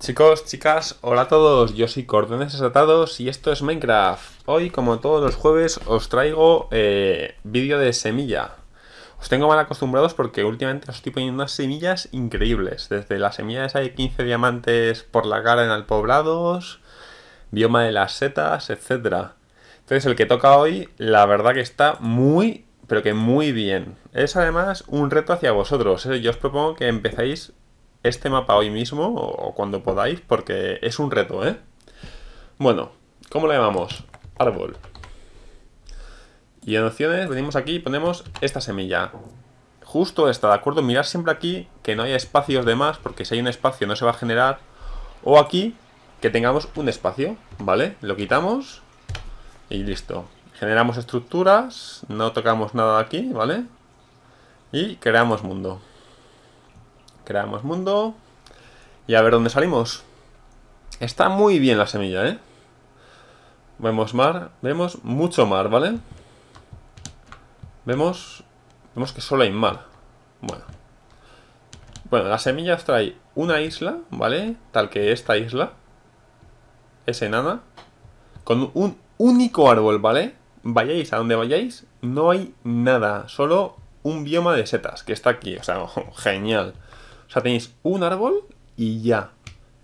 Chicos, chicas, hola a todos, yo soy Cordones Desatados y esto es Minecraft. Hoy, como todos los jueves, os traigo eh, vídeo de semilla. Os tengo mal acostumbrados porque últimamente os estoy poniendo unas semillas increíbles. Desde las semillas de 15 diamantes por la cara en Alpoblados, bioma de las setas, etc. Entonces el que toca hoy, la verdad que está muy, pero que muy bien. Es además un reto hacia vosotros. Eh, yo os propongo que empezáis este mapa hoy mismo o cuando podáis, porque es un reto, ¿eh? Bueno, ¿cómo le llamamos? Árbol. Y en opciones venimos aquí y ponemos esta semilla. Justo esta, ¿de acuerdo? Mirar siempre aquí que no haya espacios de más, porque si hay un espacio no se va a generar. O aquí, que tengamos un espacio, ¿vale? Lo quitamos y listo. Generamos estructuras, no tocamos nada aquí, ¿vale? Y creamos mundo creamos mundo y a ver dónde salimos. Está muy bien la semilla, ¿eh? Vemos mar, vemos mucho mar, ¿vale? Vemos, vemos que solo hay mar. Bueno. Bueno, semilla os trae una isla, ¿vale? Tal que esta isla es enana. Con un único árbol, ¿vale? Vayáis a donde vayáis, no hay nada. Solo un bioma de setas, que está aquí. O sea, genial. O sea, tenéis un árbol y ya.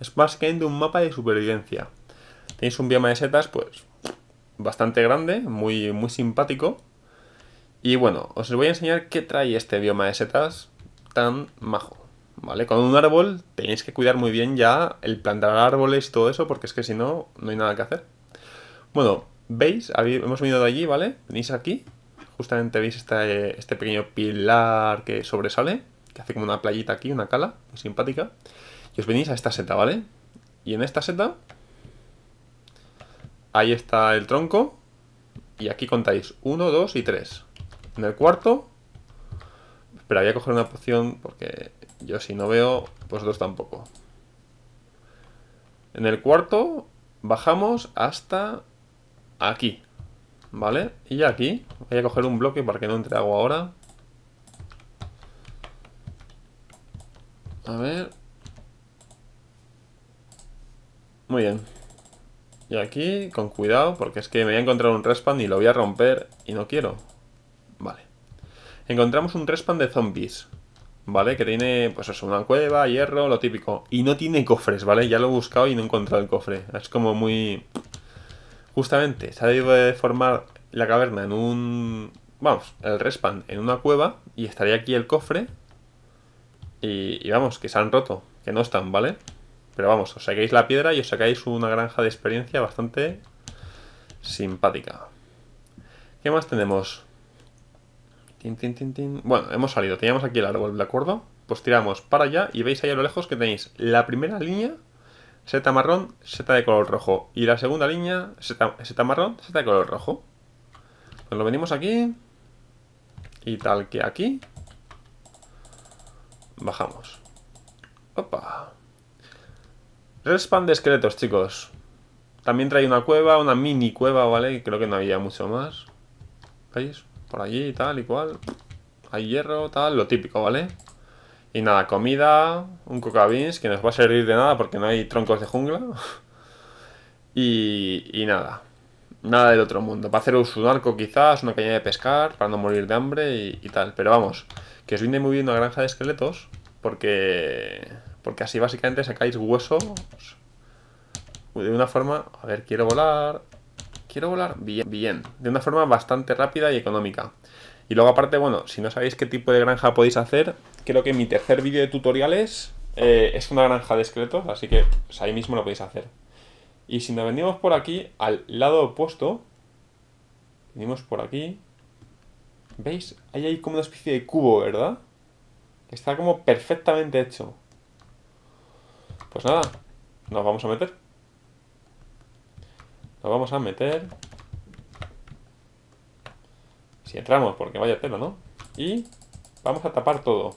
Es más que un mapa de supervivencia. Tenéis un bioma de setas, pues, bastante grande, muy, muy simpático. Y bueno, os voy a enseñar qué trae este bioma de setas tan majo. ¿Vale? Con un árbol tenéis que cuidar muy bien ya el plantar árboles y todo eso, porque es que si no, no hay nada que hacer. Bueno, veis, hemos venido de allí, ¿vale? Venís aquí, justamente veis este, este pequeño pilar que sobresale que hace como una playita aquí, una cala, muy pues simpática. Y os venís a esta seta, ¿vale? Y en esta seta, ahí está el tronco. Y aquí contáis 1, 2 y 3. En el cuarto, pero voy a coger una poción porque yo si no veo, vosotros tampoco. En el cuarto, bajamos hasta aquí, ¿vale? Y aquí, voy a coger un bloque para que no entre agua ahora. A ver. Muy bien. Y aquí, con cuidado, porque es que me voy a encontrar un respawn y lo voy a romper y no quiero. Vale. Encontramos un respawn de zombies. ¿Vale? Que tiene, pues eso, una cueva, hierro, lo típico. Y no tiene cofres, ¿vale? Ya lo he buscado y no he encontrado el cofre. Es como muy... Justamente, se ha debido formar la caverna en un... Vamos, el respawn en una cueva y estaría aquí el cofre y, vamos, que se han roto, que no están, ¿vale? Pero vamos, os sacáis la piedra y os sacáis una granja de experiencia bastante simpática. ¿Qué más tenemos? Tin, tin, tin, bueno, hemos salido. Teníamos aquí el árbol, ¿de acuerdo? Pues tiramos para allá y veis ahí a lo lejos que tenéis la primera línea, seta marrón, seta de color rojo. Y la segunda línea, seta, marrón, seta de color rojo. Nos pues lo venimos aquí. Y tal que aquí. Bajamos. Opa. Respawn de esqueletos, chicos. También trae una cueva, una mini cueva, ¿vale? Creo que no había mucho más. ¿Veis? Por allí, y tal y cual. Hay hierro, tal, lo típico, ¿vale? Y nada, comida, un coca beans, que nos va a servir de nada porque no hay troncos de jungla. y, y nada, nada del otro mundo. Para hacer un arco quizás, una caña de pescar, para no morir de hambre y tal. Pero vamos, que os viene muy bien una granja de esqueletos porque, porque así básicamente sacáis huesos de una forma... A ver, quiero volar... Quiero volar bien, bien, de una forma bastante rápida y económica. Y luego aparte, bueno, si no sabéis qué tipo de granja podéis hacer, creo que mi tercer vídeo de tutoriales eh, es una granja de esqueletos, así que pues, ahí mismo lo podéis hacer. Y si nos venimos por aquí, al lado opuesto, venimos por aquí, ¿Veis? Ahí hay como una especie de cubo, ¿verdad? Está como perfectamente hecho. Pues nada, nos vamos a meter. Nos vamos a meter. Si entramos, porque vaya tela, ¿no? Y vamos a tapar todo.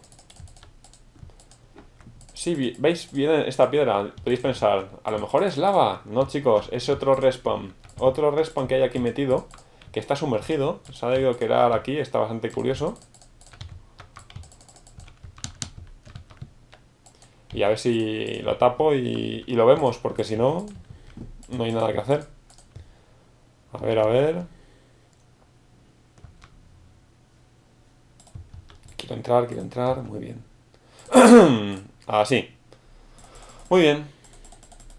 Si veis bien esta piedra, podéis pensar, a lo mejor es lava. No, chicos, es otro respawn. Otro respawn que hay aquí metido que está sumergido. Se ha que era aquí, está bastante curioso. Y a ver si lo tapo y, y lo vemos, porque si no, no hay nada que hacer. A ver, a ver. Quiero entrar, quiero entrar. Muy bien. Así. Ah, Muy bien.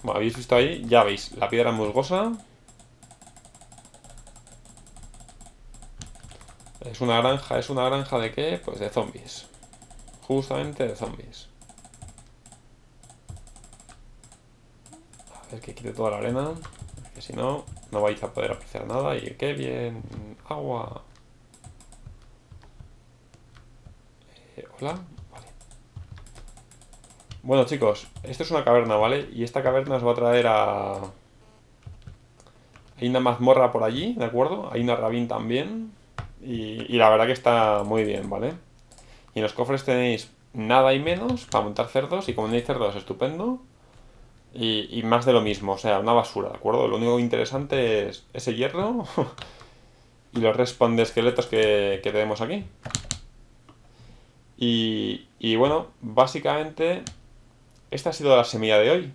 Bueno, habéis visto ahí, ya veis, la piedra musgosa. Es una granja. ¿Es una granja de qué? Pues de zombies. Justamente de zombies. A ver que quite toda la arena. Que si no, no vais a poder apreciar nada. Y qué bien. Agua. Eh, hola. Bueno, chicos, esto es una caverna, ¿vale? Y esta caverna os va a traer a... Hay una mazmorra por allí, ¿de acuerdo? Hay una rabín también. Y, la verdad que está muy bien, ¿vale? Y en los cofres tenéis nada y menos para montar cerdos. Y como tenéis cerdos, estupendo. Y, más de lo mismo, o sea, una basura, ¿de acuerdo? Lo único interesante es ese hierro y los de esqueletos que, tenemos aquí. Y, y, bueno, básicamente, esta ha sido la semilla de hoy.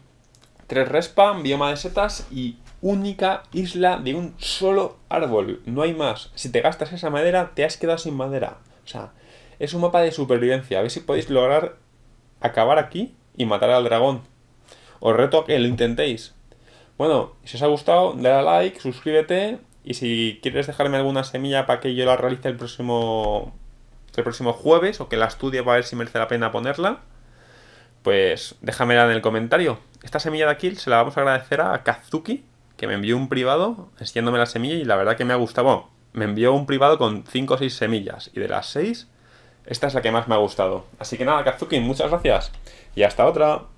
Tres respawn, bioma de setas y única isla de un solo árbol. No hay más. Si te gastas esa madera, te has quedado sin madera. O sea, es un mapa de supervivencia. A ver si podéis lograr acabar aquí y matar al dragón. Os reto a que lo intentéis. Bueno, si os ha gustado, dale a like, suscríbete y si quieres dejarme alguna semilla para que yo la realice el próximo el próximo jueves o que la estudie para ver si merece la pena ponerla, pues déjamela en el comentario. Esta semilla de aquí se la vamos a agradecer a Kazuki, que me envió un privado enseñándome la semilla y la verdad que me ha gustado. me envió un privado con 5 o 6 semillas y de las 6, esta es la que más me ha gustado. Así que nada, Kazuki, muchas gracias y hasta otra.